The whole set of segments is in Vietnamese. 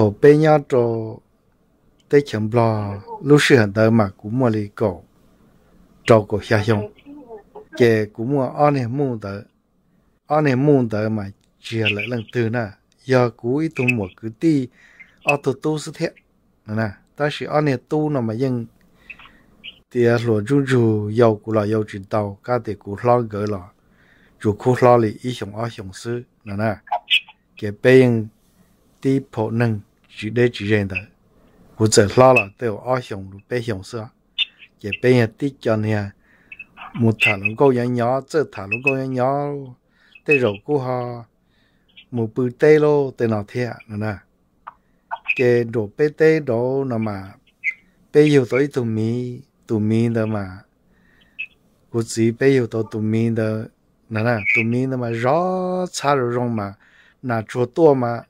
后白娘找在城边卢氏的马古墓里搞照顾下乡，给古墓安点墓头，安点墓头买接了人多呢，有古一通墓的地，阿都都是铁，呐，但是安点多么硬。用，地罗猪猪要过了要知道，加点古上个了，就古上里一雄二雄死，奶奶，给白用地婆能。直来直去的，我走老了对我二兄弟、半兄弟，也别人打架那样，木他能够忍让，这他能够忍让，对照顾哈，木不对咯，对那天了呢，给多陪陪多那么，朋有多一点，多一点的嘛，估计朋有多一点的，那那多一点的嘛，肉掺着肉嘛，那煮多嘛。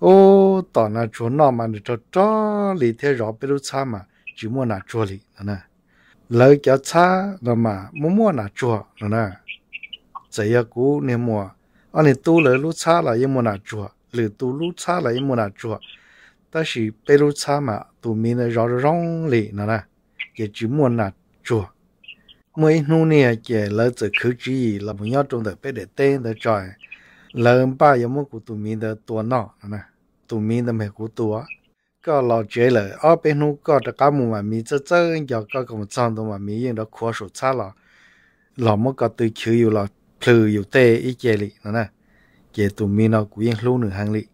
ô tỏ là chỗ nọ mà nó cho cho lý thế rõ biết đâu xa mà chỉ mua là chùa lý nè lời kéo xa nó mà muốn mua là chùa nè dạy ya cú niệm mua anh này tu lời lúc xa là yên mua là chùa lử tu lúc xa là yên mua là chùa ta chỉ bê đâu xa mà tụ mình nó rõ rong lý nè chỉ chỉ mua là chùa mỗi nu nè chỉ lời từ khứ chỉ là một nhóm trong đời biết để tên để trời 人把有么古土民的多闹呢？土民的没古多，个老绝了，二边路搞的干木嘛，米这这要搞个么脏的嘛，米用的阔手擦了，老么个对球有了，球有带一节里呢，给土民了古用路能行里，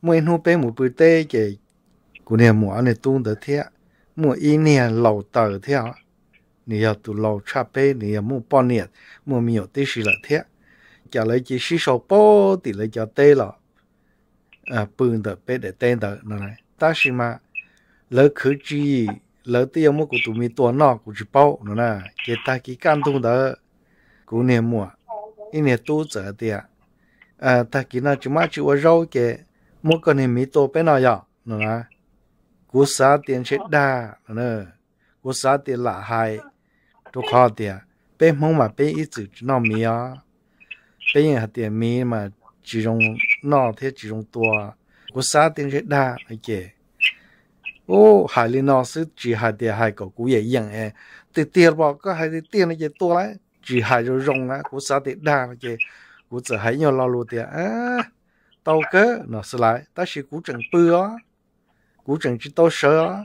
每路边木不带给古年木安的东的天，木一年老大天，你要都老差别，你要木半年，木没有得是了天。cho lấy chỉ xí sầu bó thì lấy cho tê lọ à bưng tờ bé để tên tờ nó này ta xí mà lỡ khử chi lỡ tiêu mua của tụi mình tuần nọ của chỉ bao nó nè chỉ ta kí can tung tờ cú niệm mua ít niệm tu trở tiệt à. à ta kí nó chỉ mà chỉ ở rau kì mua con niệm mi tô bé nọ giờ nó nè cú xá tiền chết đa nó nè cú xá tiền lạ hại tôi khó à, bé mong mà bé ít chữ nó mi à 这人还点名嘛，集中脑袋集中多，我啥点热大那个。ô hải lý nó sẽ chỉ hải địa hai cổ cú vậy yên em thì tiền bỏ có hải tiền nó chỉ to lại chỉ hải rồi rong á cú sa thì đa nó chỉ cú chỉ hai nhiều lo luôn tiền à tàu cơ nó sẽ lại ta chỉ cú chẳng bơ á cú chẳng chỉ tàu sợ á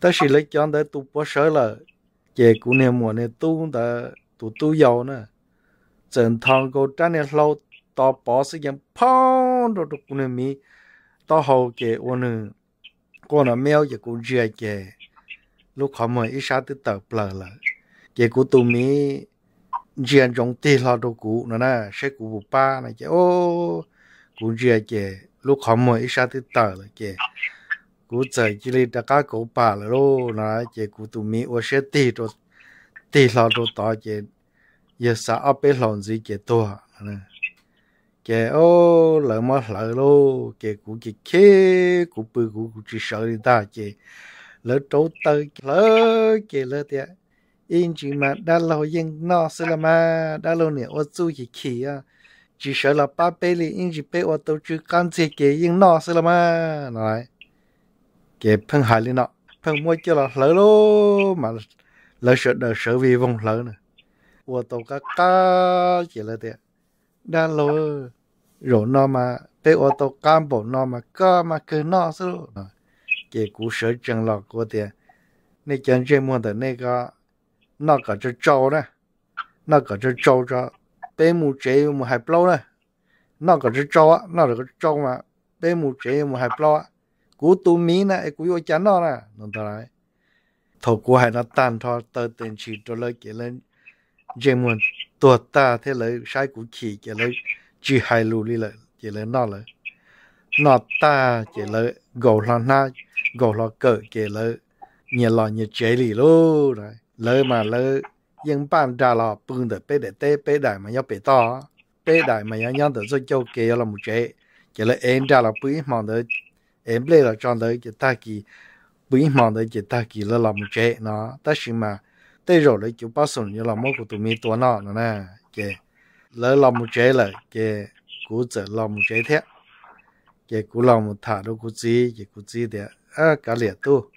ta chỉ lấy cho anh đấy tụ bỏ sợ là chỉ cú này mùa này tu đã tụ tu giàu nữa นทงกจ整堂เ站的路到巴士间，砰到到过那面，อสิยังพ没งต个热的，路口门น下就到不了了，结果ั没。เจียเนจงตีเราดูกูนั่นนะใช้กูบุป้านะเจโอ้กูเจียเจลูกขามวยอีชาติเตัร์เลยเจกูเจอจิริตะก้ากูป่าเลยโลนะเจกูตุมีโอเชตีตัวตีเราดูต่อเจ giờ sợ ở bên lòng gì kể to nè kể ô lỡ mà lỡ lô kể cụ kể kê cụ bự cụ cụ chỉ sợ đi ta kể lỡ trâu tơ lỡ kể lỡ tiệt in chỉ mà đã lâu yên nó sẽ là mà đã lâu nè ô chú gì kì à chỉ sợ là ba bê li in chỉ bê ô tô chú can chỉ kể yên nó sẽ là mà nói kể phân hại lên nó phân mua cho là lỡ lô mà lỡ sợ đỡ sợ vì vong lỡ nữa 我都嘎嘎起来的，那喽，肉那么被我都干不那么干嘛跟那是啊，给古蛇整了过的，那讲这么的那个那个这招呢，那个这招着，被木这木还不老呢，那个这招啊，那个招嘛，被木这木还不老啊，古都米呢，古又讲那呢，弄得来，头古还那单套到电器到了给人。giờ muốn tuổi ta thế là sai cũ kỳ chỉ là chỉ hai lù là chỉ là nó là nó ta chỉ là gầu lo na gầu lo cỡ chỉ là nhà lo nhà chế lì lô rồi lỡ mà lỡ nhưng bạn đã lo bưng được bé để té bé đại mà nhớ bé to bé đại mà nhớ nhớ được rồi châu kia là một chế chỉ là em đã là bưng mong được em lấy là chọn được chỉ ta kỳ bưng mong được chỉ ta kỳ là làm một chế nó tất nhiên mà tới rồi lấy chú bác sủng như là mỗi của tụi mình tuần nọ nữa nè kì lỡ lòng một chế là kì cú trở làm một chế thế kì cú lòng một thả đâu cú gì kì cú gì thế à cả liệt tu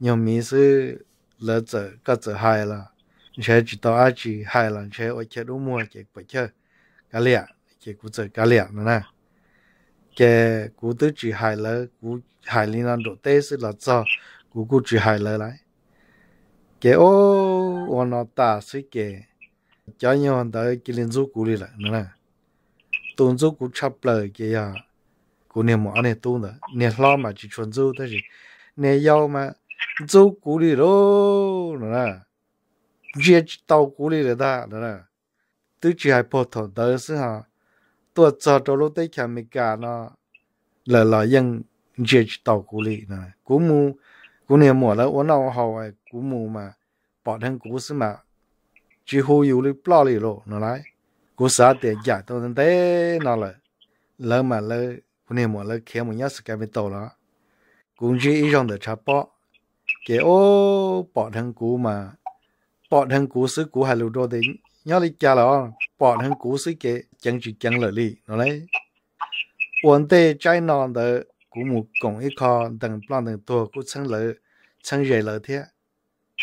nhiều mình sư lỡ trở cả trở hài là chế chỉ tao ai chỉ hài là chế ở chế đúng mua kì bữa chơi cả liệt kì cú trở cả liệt nữa nè kì cú tới chỉ hài lỡ cú hài liên lan độ tê sư là cho cú cú chỉ hài lỡ lại 给哦，我那大水给，家人往到吉林州谷里了，你看，东州谷差不了给呀，过年嘛那东的，你老嘛去泉州，但是你要嘛走谷里喽，你看，也到谷里了的，你看，都只还不同，但是哈，多早着了得看没干呢，来来应也到谷里呢，古母过年末了，我那我好哎。古墓嘛，白天古时嘛，最后有的哪里咯，那来古时啊，代价都能得那了，那嘛那不那么那开门也是改不到了，工具以上的差不，给哦白天古嘛，白天古时古还留着的，要你家了，白天古时给讲就讲了哩，那来，我对在那的古墓拱一靠，等不等多古城楼，城热了天。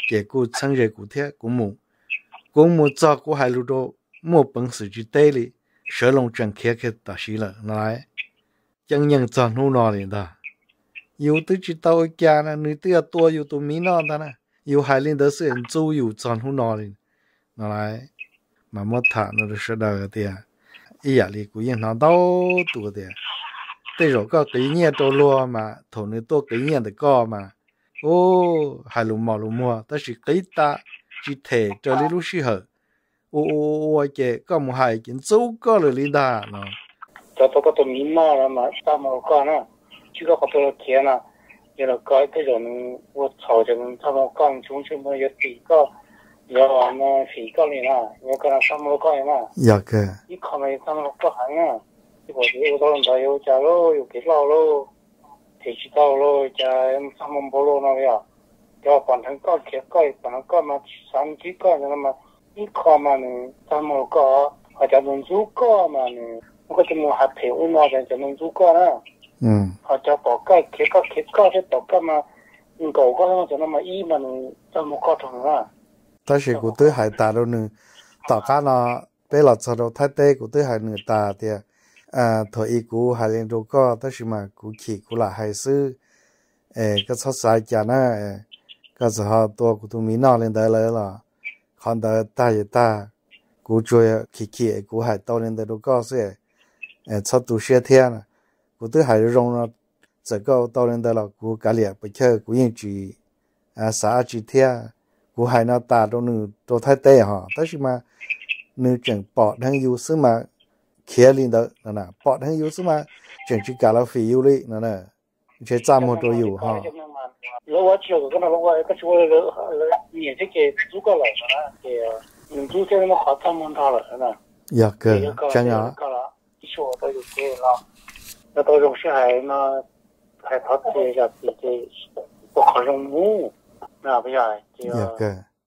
结果趁热鼓跳，公母，公母咋个还那个没本事就带了，沙龙中开开大行了，来，来，将咋弄哪里的？有的就到我家呢，有的躲又躲米哪里的呢？海还连到水煮又咋弄哪里？拿来，慢慢谈，那就说到个点，一呀，那个银行都多的，对上个给念着罗嘛，同你多给念的搞嘛。ô hà lù mò ta chỉ cái ta chỉ thể cho lý lúc xí hở ô ô ô chè có hai chuyện xấu có lời lý đà nó cho có tôi nghĩ mò là mà mà có nó chứ có tôi là kia nó như là có cái cho nó ta mà chúng chúng nó giật tỷ có giờ nó phí có liền à nhớ sao mà có em à dạ kệ ít không sao mà có hàng à thì bỏ đi ô tô làm đại cái thì chỉ tao lo cho em sang mông bolo nó vậy cho bản thân có kia có bản thân có mà sáng chỉ có nhưng mà ít có mà nữa sang mông có hoặc là mình chú có mà nữa nó có thể mua hạt phiếu ôn nó cho mình chú có đó hoặc là bỏ cái kia có kia có thì bỏ cái mà mình cầu có cho nó mà ít mà nữa sang mông có thằng ừ. đó ta chỉ của tôi hải ta đâu nữa tất cả là bây giờ cho nó thay thế của tôi hải người ta thì à thôi ý cú hai lần đâu có tất sự mà cú kỳ cú là hai sư ê cái xuất sai chả na cái số họ tua cú tụi mình nào lên đây là là còn đời ta gì ta cú chơi kỳ kỳ, cú hai tao lên đây đâu có sẽ ê xuất tụ xe thiên cú tự hai rong nó giờ có tao lên đây là cú cả liệt bây giờ cú yên chỉ à xã chỉ thiên cú hai nó ta đâu nửa đâu thay tệ hả tất sự mà nửa chẳng bỏ đang yêu sư mà khía lên đó là nè bọn thằng yếu số mà chuyển chỉ cả là phí yếu đi là nè chế cha một đồ yếu ha lỡ quá chiều cái nào vậy cái chỗ lỡ lỡ nhìn thấy cái chú cái lại mà cái mình chú cái nó khó tham môn thao rồi nè dạ cơ chẳng nhở chỗ đó có cái là nó tôi dùng cái hay nó hay thoát cái cái cái có khó dùng mu nè bây giờ dạ cơ